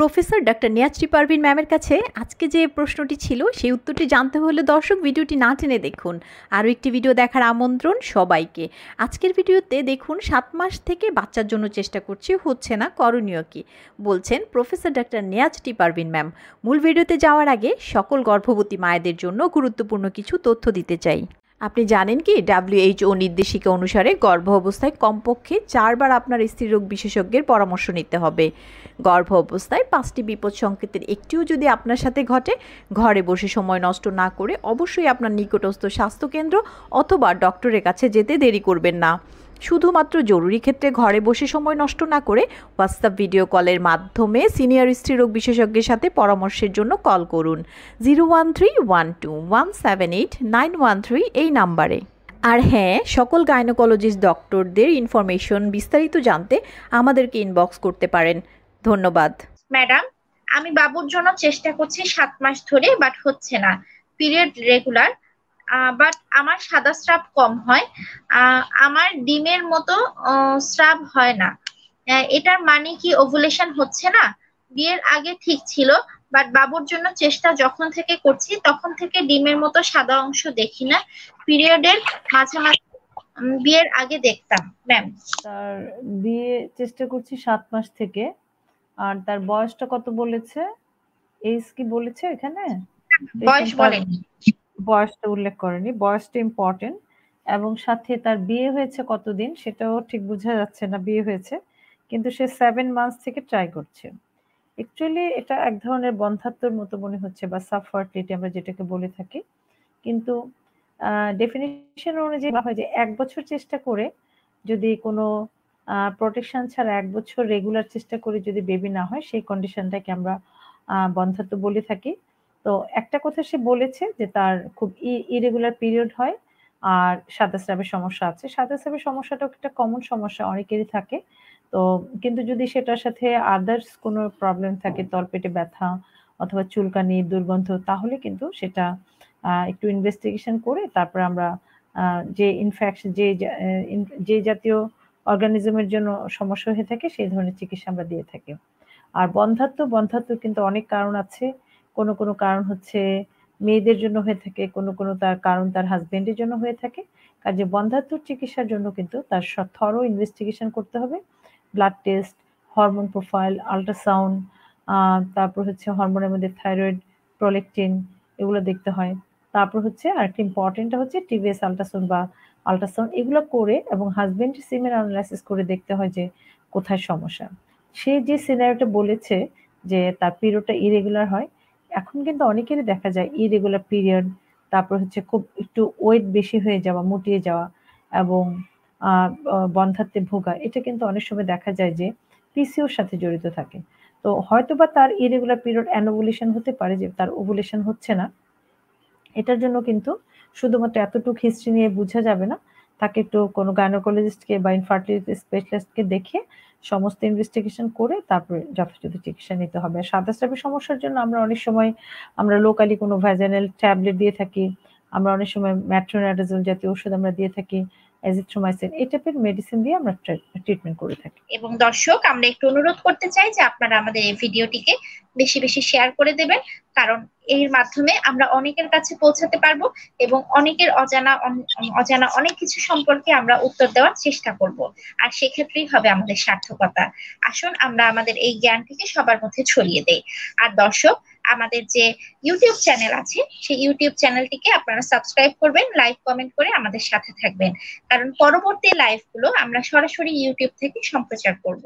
professor doctor Niazi Parvin ম্যামের কাছে আজকে যে প্রশ্নটি ছিল সেই উত্তরটি জানতে হলে দর্শক ভিডিওটি না টেনে দেখুন আরও একটি ভিডিও দেখার আমন্ত্রণ সবাইকে আজকের ভিডিওতে দেখুন সাত মাস থেকে বাচ্চার জন্য চেষ্টা করছি হচ্ছে না করণীয় কি বলছেন professor doctor T Parveen ma'am মূল ভিডিওতে যাওয়ার আগে সকল গর্ভবতী মায়েদের জন্য গুরুত্বপূর্ণ কিছু তথ্য দিতে চাই আপনি জানেন কি ডাব্লিউএইচও নির্দেশিকা অনুসারে গর্ভ অবস্থায় কমপক্ষে চারবার আপনার স্ত্রীরোগ বিশেষজ্ঞের পরামর্শ নিতে হবে গর্ভ অবস্থায় পাঁচটি বিপদ সংকেতের একটিও যদি আপনার সাথে ঘটে ঘরে বসে সময় নষ্ট না করে অবশ্যই আপনার নিকটস্থ স্বাস্থ্যকেন্দ্র অথবা ডক্টরের কাছে যেতে দেরি করবেন না শুধুমাত্র জরুরি ক্ষেত্রে ঘরে বসে সময় নষ্ট না করে হোয়াটসঅ্যাপ ভিডিও কলের মাধ্যমে সিনিয়র স্ত্রীরোগ বিশেষজ্ঞের সাথে পরামর্শের জন্য কল করুন zero one three one two one seven eight nine one three এই নাম্বারে আর হ্যাঁ সকল গাইনোকোলজিস্ট ডক্টরদের ইনফরমেশন বিস্তারিত জানতে আমাদেরকে ইনবক্স করতে পারেন ধন্যবাদ ম্যাডাম আমি বাবুর জন্য চেষ্টা করছি সাত মাস ধরে বাট হচ্ছে না পিরিয়ড রেগুলার বাট আমার সাদা স্রাব কম হয় আমার ডিমের মতো স্রাব হয় না এটার মানে কি ওভুলেশন হচ্ছে না বিয়ের আগে ঠিক ছিল বাট বাবুর জন্য চেষ্টা যখন থেকে করছি তখন থেকে ডিমের মতো সাদা অংশ দেখি না পিরিয়ডের মাঝে মাঝে বিয়ের আগে দেখতাম ম্যাম তার বিয়ে চেষ্টা করছি সাত মাস থেকে আর তার বয়সটা কত বলেছে এইজ কি বলেছে এখানে বয়স বলেনি বয়সটা উল্লেখ করেনি বয়সটা ইম্পর্টেন্ট এবং সাথে তার বিয়ে হয়েছে কতদিন সেটাও ঠিক বোঝা যাচ্ছে না বিয়ে হয়েছে কিন্তু সে সেভেন মান্থস থেকে ট্রাই করছে অ্যাকচুয়ালি এটা এক ধরনের বন্ধাত্মর মতো মনে হচ্ছে বা সাফার্টিটি আমরা যেটাকে বলে থাকি কিন্তু ডেফিনেশন অনুযায়ী হয় যে এক বছর চেষ্টা করে যদি কোনো প্রোটেকশন ছাড়া এক বছর রেগুলার চেষ্টা করে যদি বেবি না হয় সেই কন্ডিশনটাকে আমরা বন্ধাত্ব বলে থাকি তো একটা কথা সে বলেছে যে তার খুব ইরেগুলার পিরিয়ড হয় আর সাদা স্রাবের সমস্যা আছে সাদা স্রাবের সমস্যাটাও একটা কমন সমস্যা অনেকেরই থাকে তো কিন্তু যদি সেটার সাথে আদার্স কোনো প্রবলেম থাকে তলপেটে ব্যথা অথবা চুলকানি দুর্গন্ধ তাহলে কিন্তু সেটা একটু ইনভেস্টিগেশন করে তারপর আমরা যে ইনফেকশন যে যে জাতীয় অর্গানিজমের জন্য সমস্যা হয়ে থাকে সেই ধরনের চিকিৎসা আমরা দিয়ে থাকি আর বন্ধাত্ম বন্ধাত্ম কিন্তু অনেক কারণ আছে কোনো কোনো কারণ হচ্ছে মেয়েদের জন্য হয়ে থাকে কোনো কোনো তার কারণ তার হাজবেন্ডের জন্য হয়ে থাকে কাজে বন্ধাত্ম চিকিৎসার জন্য কিন্তু তার থর ইনভেস্টিগেশন করতে হবে blood test hormone profile ultrasound তারপর হচ্ছে হরমোনের মধ্যে থাইরয়েড প্রোলেকটিন এগুলো দেখতে হয় তারপর হচ্ছে একটা ইম্পর্টেন্টটা হচ্ছে টিভিএস আল্ট্রাসাউন্ড বা আল্ট্রাসাউন্ড এগুলো করে এবং হাজবেন্ডের সিমের অ্যানালাইসিস করে দেখতে হয় যে কোথায় সমস্যা সে যে সিনারিটা বলেছে যে তার পিরিয়ডটা ইরেগুলার হয় এখন কিন্তু অনেকেরই দেখা যায় ইরেগুলার পিরিয়ড তারপর হচ্ছে খুব একটু ওয়েট বেশি হয়ে যাওয়া মুটিয়ে যাওয়া এবং বন্ধাত্মে ভোগা এটা কিন্তু অনেক সময় দেখা যায় যে পিসিওর সাথে জড়িত থাকে তো হয়তো বা তার ইরেগুলার পিরিয়ড অ্যানোভুলেশন হতে পারে যে তার ওভুলেশন হচ্ছে না এটার জন্য কিন্তু শুধুমাত্র এতটুকু হিস্ট্রি নিয়ে বোঝা যাবে না তাকে একটু কোনো গাইনোকোলজিস্টকে বা ইনফার্টিলিটি স্পেশালিস্টকে দেখে সমস্ত ইনভেস্টিগেশন করে তারপরে যথাযথ চিকিৎসা নিতে হবে সাদা স্টাফের সমস্যার জন্য আমরা অনেক সময় আমরা লোকালি কোনো ভ্যাজানাল ট্যাবলেট দিয়ে থাকি আমরা অনেক সময় ম্যাট্রোনাডাজল জাতীয় ওষুধ আমরা দিয়ে থাকি অ্যাজিথ্রোমাইসিন এই টাইপের মেডিসিন দিয়ে আমরা ট্রিটমেন্ট করে থাকি এবং দর্শক আমরা একটু অনুরোধ করতে চাই যে আপনারা আমাদের এই ভিডিওটিকে বেশি বেশি শেয়ার করে দেবেন কারণ এর মাধ্যমে আমরা অনেকের কাছে পৌঁছাতে পারবো এবং অনেকের অজানা অজানা অনেক কিছু সম্পর্কে আমরা উত্তর দেওয়ার চেষ্টা করব আর সেক্ষেত্রেই হবে আমাদের সার্থকতা আসুন আমরা আমাদের এই জ্ঞানটিকে সবার মধ্যে ছড়িয়ে দেই আর দর্শক আমাদের যে ইউটিউব চ্যানেল আছে সেই ইউটিউব চ্যানেলটিকে আপনারা সাবস্ক্রাইব করবেন লাইক কমেন্ট করে আমাদের সাথে থাকবেন কারণ পরবর্তী লাইভগুলো আমরা সরাসরি ইউটিউব থেকে সম্প্রচার করব